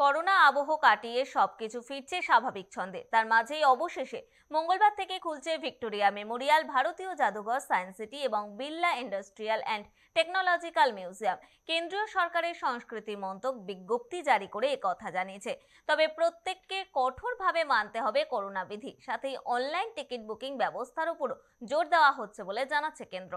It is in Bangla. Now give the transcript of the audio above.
করোনা আবহ কাটিয়ে সবকিছু ফিরছে স্বাভাবিক ছন্দে তার মাঝেই অবশেষে মঙ্গলবার থেকে খুলছে ভিক্টোরিয়া মেমোরিয়াল ভারতীয় জাদুঘর সায়েন্স সিটি এবং বিল্লা ইন্ডাস্ট্রিয়াল অ্যান্ড টেকনোলজিক্যাল মিউজিয়াম কেন্দ্রীয় সরকারের সংস্কৃতি মন্ত্রক বিজ্ঞপ্তি জারি করে কথা জানিয়েছে তবে প্রত্যেককে কঠোরভাবে মানতে হবে করোনা বিধি সাথেই অনলাইন টিকিট বুকিং ব্যবস্থার উপরও জোর দেওয়া হচ্ছে বলে জানাচ্ছে কেন্দ্র